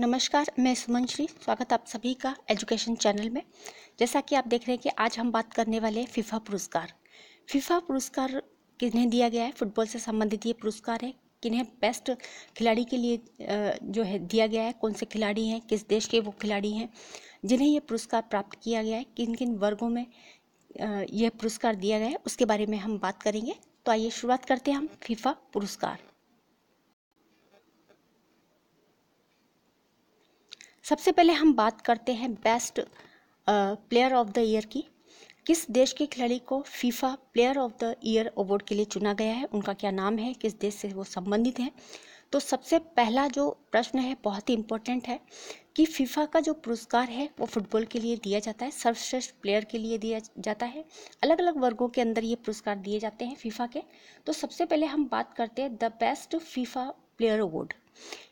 नमस्कार मैं सुमन श्री स्वागत आप सभी का एजुकेशन चैनल में जैसा कि आप देख रहे हैं कि आज हम बात करने वाले हैं फीफा पुरस्कार फीफा पुरस्कार किन्हें दिया गया है फुटबॉल से संबंधित ये पुरस्कार है किन्हें बेस्ट खिलाड़ी के लिए जो है दिया गया है कौन से खिलाड़ी हैं किस देश के वो खिलाड़ी हैं जिन्हें ये पुरस्कार प्राप्त किया गया है किन किन वर्गों में यह पुरस्कार दिया गया है उसके बारे में हम बात करेंगे तो आइए शुरुआत करते हैं हम फीफा पुरस्कार सबसे पहले हम बात करते हैं best player of the year की किस देश के खिलाड़ी को FIFA player of the year award के लिए चुना गया है उनका क्या नाम है किस देश से वो संबंधित है तो सबसे पहला जो प्रश्न है बहुत ही इम्पोर्टेंट है कि फीफा का जो पुरस्कार है वो फुटबॉल के लिए दिया जाता है सर्वश्रेष्ठ प्लेयर के लिए दिया जाता है अलग अलग वर्गों के अंदर ये पुरस्कार दिए जाते हैं फीफा के तो सबसे पहले हम बात करते हैं the best FIFA player award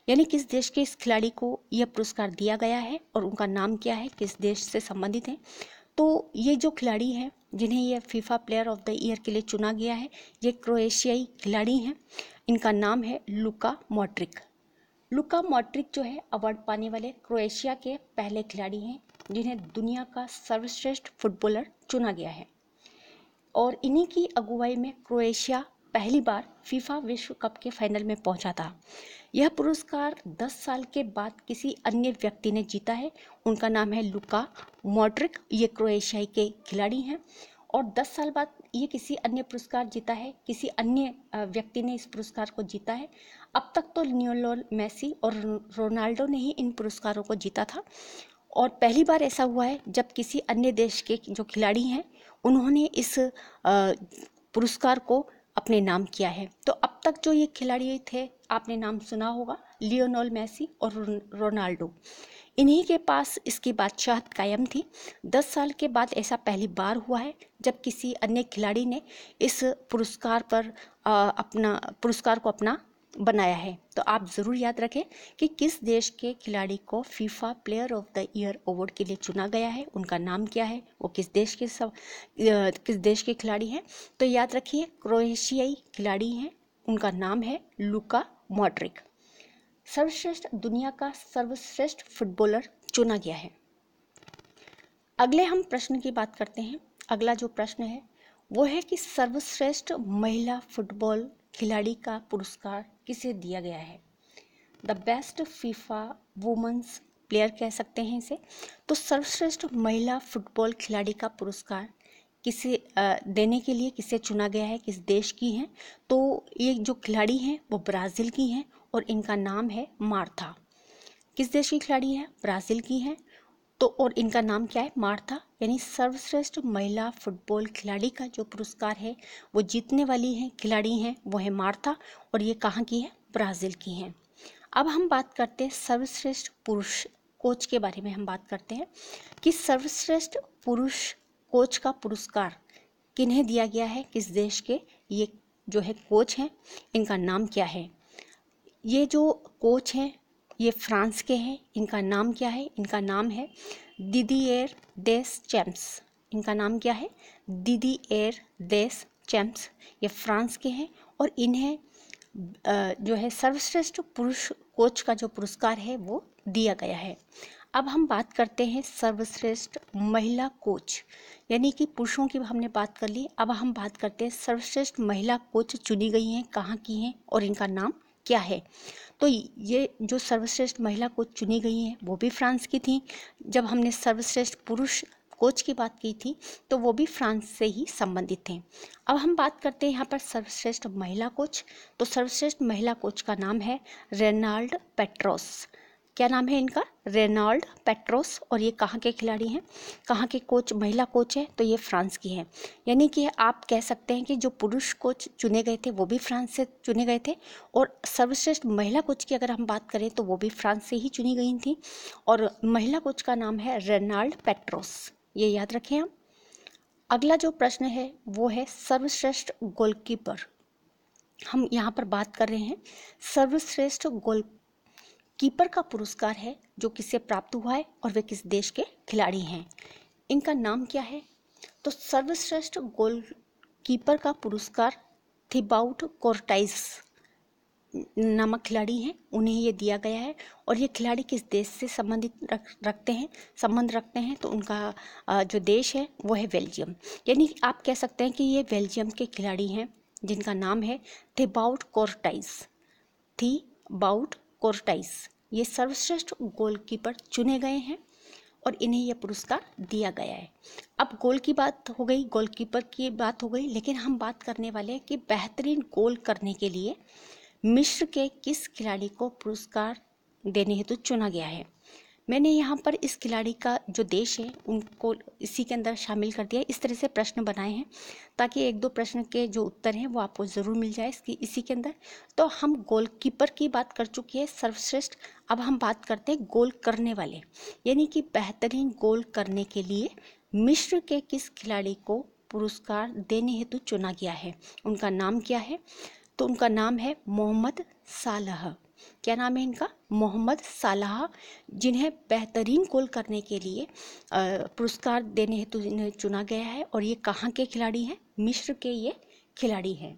यानी किस देश के इस खिलाड़ी को यह पुरस्कार दिया गया है और उनका नाम क्या है किस देश से संबंधित है तो ये जो खिलाड़ी हैं जिन्हें यह FIFA player of the year के लिए चुना गया है ये क्रोएशियाई खिलाड़ी हैं इनका नाम है लुका मॉट्रिक लुका मॉट्रिक जो है अवार्ड पाने वाले क्रोएशिया के पहले खिलाड़ी हैं जिन्हें दुनिया का सर्वश्रेष्ठ फुटबॉलर चुना गया है और इन्हीं की अगुवाई में क्रोएशिया पहली बार फीफा विश्व कप के फाइनल में पहुंचा था यह पुरस्कार 10 साल के बाद किसी अन्य व्यक्ति ने जीता है उनका नाम है लुका मॉड्रिक ये क्रोएशियाई के खिलाड़ी हैं और 10 साल बाद ये किसी अन्य पुरस्कार जीता है किसी अन्य व्यक्ति ने इस पुरस्कार को जीता है अब तक तो लियोनल मेसी और रोनाल्डो ने ही इन पुरस्कारों को जीता था और पहली बार ऐसा हुआ है जब किसी अन्य देश के जो खिलाड़ी हैं उन्होंने इस पुरस्कार को अपने नाम किया है तो अब तक जो ये खिलाड़ी थे आपने नाम सुना होगा लियोनोल मैसी और रोनाल्डो इन्हीं के पास इसकी बादशाहत कायम थी दस साल के बाद ऐसा पहली बार हुआ है जब किसी अन्य खिलाड़ी ने इस पुरस्कार पर अपना पुरस्कार को अपना बनाया है तो आप ज़रूर याद रखें कि किस देश के खिलाड़ी को FIFA player of the year award के लिए चुना गया है उनका नाम क्या है वो किस देश के सब किस देश के खिलाड़ी हैं तो याद रखिए क्रोएशियाई खिलाड़ी हैं उनका नाम है लुका मॉड्रिक सर्वश्रेष्ठ दुनिया का सर्वश्रेष्ठ फुटबॉलर चुना गया है अगले हम प्रश्न की बात करते हैं अगला जो प्रश्न है वो है कि सर्वश्रेष्ठ महिला फुटबॉल खिलाड़ी का पुरस्कार किसे दिया गया है the best FIFA women's player कह सकते हैं इसे तो सर्वश्रेष्ठ महिला फुटबॉल खिलाड़ी का पुरस्कार किसे देने के लिए किसे चुना गया है किस देश की हैं तो ये जो खिलाड़ी हैं वो ब्राज़ील की हैं और इनका नाम है मार्था किस देश की खिलाड़ी है ब्राज़ील की हैं तो और इनका नाम क्या है मार्था यानी सर्वश्रेष्ठ महिला फुटबॉल खिलाड़ी का जो पुरस्कार है वो जीतने वाली हैं खिलाड़ी हैं वो है मार्था और ये कहाँ की है ब्राज़ील की हैं अब हम बात करते हैं सर्वश्रेष्ठ पुरुष कोच के बारे में हम बात करते हैं कि सर्वश्रेष्ठ पुरुष कोच का पुरस्कार किन्हें दिया गया है किस देश के ये जो है कोच हैं इनका नाम क्या है ये जो कोच हैं ये फ्रांस के हैं इनका नाम क्या है इनका नाम है दीदी एयर देस चैम्प्स इनका नाम क्या है दीदी एयर देस चैम्प्स ये फ्रांस के हैं और इन्हें जो है सर्वश्रेष्ठ पुरुष कोच का जो पुरस्कार है वो दिया गया है अब हम बात करते हैं सर्वश्रेष्ठ महिला कोच यानी कि पुरुषों की हमने बात कर ली अब हम बात करते हैं सर्वश्रेष्ठ महिला कोच चुनी गई हैं कहाँ की हैं और इनका नाम क्या है तो ये जो सर्वश्रेष्ठ महिला कोच चुनी गई हैं वो भी फ्रांस की थी जब हमने सर्वश्रेष्ठ पुरुष कोच की बात की थी तो वो भी फ्रांस से ही संबंधित थे अब हम बात करते हैं यहाँ पर सर्वश्रेष्ठ महिला कोच तो सर्वश्रेष्ठ महिला कोच का नाम है रेनाल्ड पेट्रोस क्या नाम है इनका रेनाल्ड पेट्रोस और ये कहाँ के खिलाड़ी हैं कहाँ के कोच महिला कोच है तो ये फ्रांस की हैं यानी कि आप कह सकते हैं कि जो पुरुष कोच चुने गए थे वो भी फ्रांस से चुने गए थे और सर्वश्रेष्ठ महिला कोच की अगर हम बात करें तो वो भी फ्रांस से ही चुनी गई थी और महिला कोच का नाम है रेनाल्ड पेट्रोस ये याद रखें हम अगला जो प्रश्न है वो है सर्वश्रेष्ठ गोलकीपर हम यहाँ पर बात कर रहे हैं सर्वश्रेष्ठ गोल कीपर का पुरस्कार है जो किसे प्राप्त हुआ है और वे किस देश के खिलाड़ी हैं इनका नाम क्या है तो सर्वश्रेष्ठ गोल कीपर का पुरस्कार थिबाउट कोर्टाइस नामक खिलाड़ी हैं उन्हें ये दिया गया है और ये खिलाड़ी किस देश से संबंधित रख रखते हैं संबंध रखते हैं तो उनका जो देश है वो है बेल्जियम यानी आप कह सकते हैं कि ये बेल्जियम के खिलाड़ी हैं जिनका नाम है थिबाउट कोर्टाइस थी बाउट कोर्टाइस ये सर्वश्रेष्ठ गोलकीपर चुने गए हैं और इन्हें यह पुरस्कार दिया गया है अब गोल की बात हो गई गोलकीपर की बात हो गई लेकिन हम बात करने वाले हैं कि बेहतरीन गोल करने के लिए मिश्र के किस खिलाड़ी को पुरस्कार देने हेतु चुना गया है मैंने यहाँ पर इस खिलाड़ी का जो देश है उनको इसी के अंदर शामिल कर दिया इस तरह से प्रश्न बनाए हैं ताकि एक दो प्रश्न के जो उत्तर हैं वो आपको ज़रूर मिल जाए इसकी इसी के अंदर तो हम गोलकीपर की बात कर चुके हैं सर्वश्रेष्ठ अब हम बात करते हैं गोल करने वाले यानी कि बेहतरीन गोल करने के लिए मिश्र के किस खिलाड़ी को पुरस्कार देने हेतु चुना गया है उनका नाम क्या है तो उनका नाम है मोहम्मद सालह क्या नाम है इनका मोहम्मद सालाह जिन्हें बेहतरीन गोल करने के लिए पुरस्कार देने हेतु इन्हें चुना गया है और ये कहाँ के खिलाड़ी हैं मिश्र के ये खिलाड़ी हैं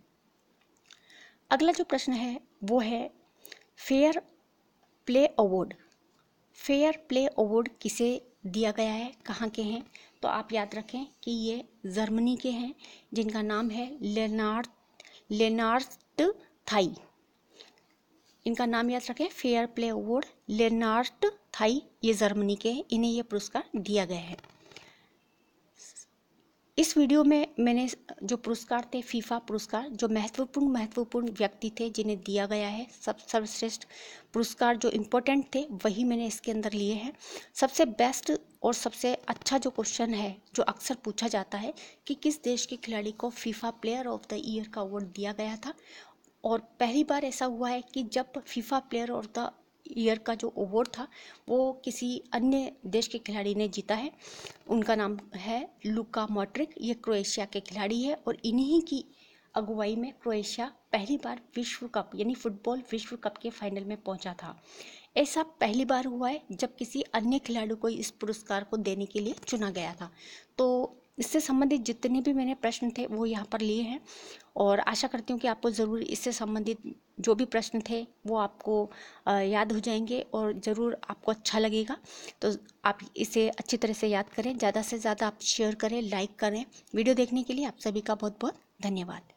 अगला जो प्रश्न है वो है fair play award fair play award किसे दिया गया है कहाँ के हैं तो आप याद रखें कि ये जर्मनी के हैं जिनका नाम है लेनार्थ लेनार्ट थाई इनका नाम याद रखें fair play award Lennart Thy ये जर्मनी के हैं इन्हें यह पुरस्कार दिया गया है इस वीडियो में मैंने जो पुरस्कार थे फीफा पुरस्कार जो महत्वपूर्ण महत्वपूर्ण व्यक्ति थे जिन्हें दिया गया है सब सर्वश्रेष्ठ पुरस्कार जो इम्पोर्टेंट थे वही मैंने इसके अंदर लिए हैं सबसे बेस्ट और सबसे अच्छा जो क्वेश्चन है जो अक्सर पूछा जाता है कि किस देश के खिलाड़ी को FIFA player of the year का अवार्ड दिया गया था और पहली बार ऐसा हुआ है कि जब FIFA player of the year का जो अवार्ड था वो किसी अन्य देश के खिलाड़ी ने जीता है उनका नाम है लुका मॉट्रिक ये क्रोएशिया के खिलाड़ी है और इन्हीं की अगुवाई में क्रोएशिया पहली बार विश्व कप यानी फुटबॉल विश्व कप के फाइनल में पहुंचा था ऐसा पहली बार हुआ है जब किसी अन्य खिलाड़ी को इस पुरस्कार को देने के लिए चुना गया था तो इससे संबंधित जितने भी मैंने प्रश्न थे वो यहाँ पर लिए हैं और आशा करती हूँ कि आपको ज़रूर इससे संबंधित जो भी प्रश्न थे वो आपको याद हो जाएंगे और ज़रूर आपको अच्छा लगेगा तो आप इसे अच्छी तरह से याद करें ज़्यादा से ज़्यादा आप शेयर करें लाइक करें वीडियो देखने के लिए आप सभी का बहुत बहुत धन्यवाद